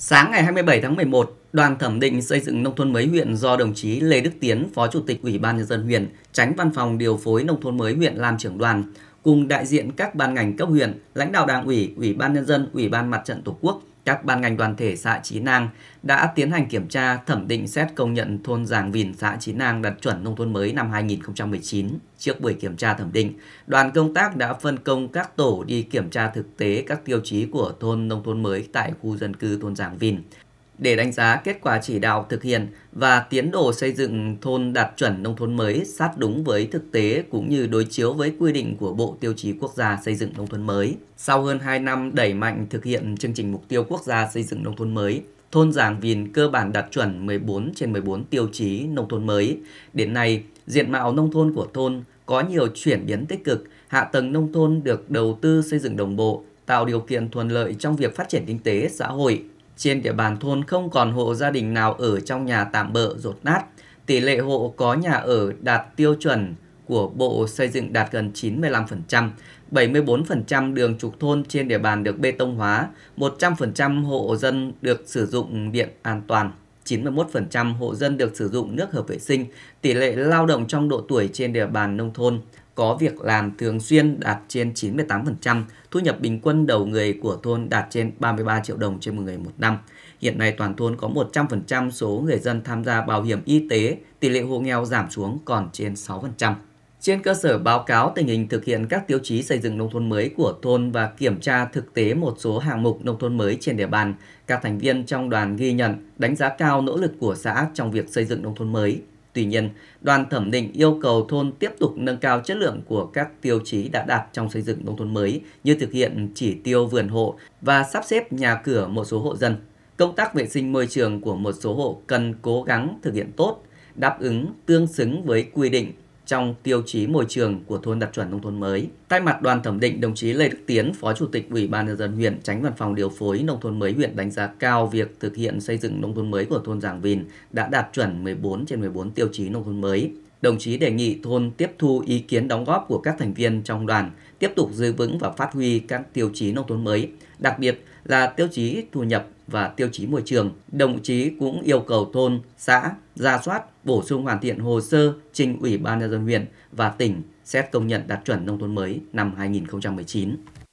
Sáng ngày 27 tháng 11, Đoàn thẩm định xây dựng nông thôn mới huyện do đồng chí Lê Đức Tiến, Phó Chủ tịch Ủy ban nhân dân huyện, Tránh Văn phòng điều phối nông thôn mới huyện làm trưởng đoàn, cùng đại diện các ban ngành cấp huyện, lãnh đạo Đảng ủy, Ủy ban nhân dân, Ủy ban Mặt trận Tổ quốc, các ban ngành đoàn thể xã Chí Nang đã tiến hành kiểm tra thẩm định xét công nhận thôn Giàng Vìn xã Chí Nang đạt chuẩn nông thôn mới năm 2019. Trước buổi kiểm tra thẩm định, đoàn công tác đã phân công các tổ đi kiểm tra thực tế các tiêu chí của thôn nông thôn mới tại khu dân cư thôn Giàng Vìn để đánh giá kết quả chỉ đạo thực hiện và tiến độ xây dựng thôn đạt chuẩn nông thôn mới sát đúng với thực tế cũng như đối chiếu với quy định của Bộ Tiêu chí Quốc gia xây dựng nông thôn mới. Sau hơn 2 năm đẩy mạnh thực hiện chương trình mục tiêu quốc gia xây dựng nông thôn mới, thôn Giàng Vìn cơ bản đạt chuẩn 14 trên 14 tiêu chí nông thôn mới. Đến nay, diện mạo nông thôn của thôn có nhiều chuyển biến tích cực, hạ tầng nông thôn được đầu tư xây dựng đồng bộ, tạo điều kiện thuận lợi trong việc phát triển kinh tế, xã hội, trên địa bàn thôn không còn hộ gia đình nào ở trong nhà tạm bợ rột nát. Tỷ lệ hộ có nhà ở đạt tiêu chuẩn của Bộ Xây dựng đạt gần 95%, 74% đường trục thôn trên địa bàn được bê tông hóa, 100% hộ dân được sử dụng điện an toàn. 91% hộ dân được sử dụng nước hợp vệ sinh, tỷ lệ lao động trong độ tuổi trên địa bàn nông thôn có việc làm thường xuyên đạt trên 98%, thu nhập bình quân đầu người của thôn đạt trên 33 triệu đồng trên một người một năm. Hiện nay toàn thôn có 100% số người dân tham gia bảo hiểm y tế, tỷ lệ hộ nghèo giảm xuống còn trên 6%. Trên cơ sở báo cáo tình hình thực hiện các tiêu chí xây dựng nông thôn mới của thôn và kiểm tra thực tế một số hạng mục nông thôn mới trên địa bàn, các thành viên trong đoàn ghi nhận đánh giá cao nỗ lực của xã trong việc xây dựng nông thôn mới, Tuy nhiên, đoàn thẩm định yêu cầu thôn tiếp tục nâng cao chất lượng của các tiêu chí đã đạt trong xây dựng nông thôn mới như thực hiện chỉ tiêu vườn hộ và sắp xếp nhà cửa một số hộ dân. Công tác vệ sinh môi trường của một số hộ cần cố gắng thực hiện tốt, đáp ứng tương xứng với quy định trong tiêu chí môi trường của thôn đạt chuẩn nông thôn mới. Tại mặt đoàn thẩm định, đồng chí Lê Đức Tiến, Phó Chủ tịch Ủy ban nhân dân huyện, Tránh Văn phòng điều phối nông thôn mới huyện đánh giá cao việc thực hiện xây dựng nông thôn mới của thôn Giảng Vìn đã đạt chuẩn 14 trên 14 tiêu chí nông thôn mới. Đồng chí đề nghị thôn tiếp thu ý kiến đóng góp của các thành viên trong đoàn, tiếp tục giữ vững và phát huy các tiêu chí nông thôn mới, đặc biệt là tiêu chí thu nhập và tiêu chí môi trường. Đồng chí cũng yêu cầu thôn, xã ra soát, bổ sung hoàn thiện hồ sơ trình Ủy ban nhân dân huyện và tỉnh xét công nhận đạt chuẩn nông thôn mới năm 2019.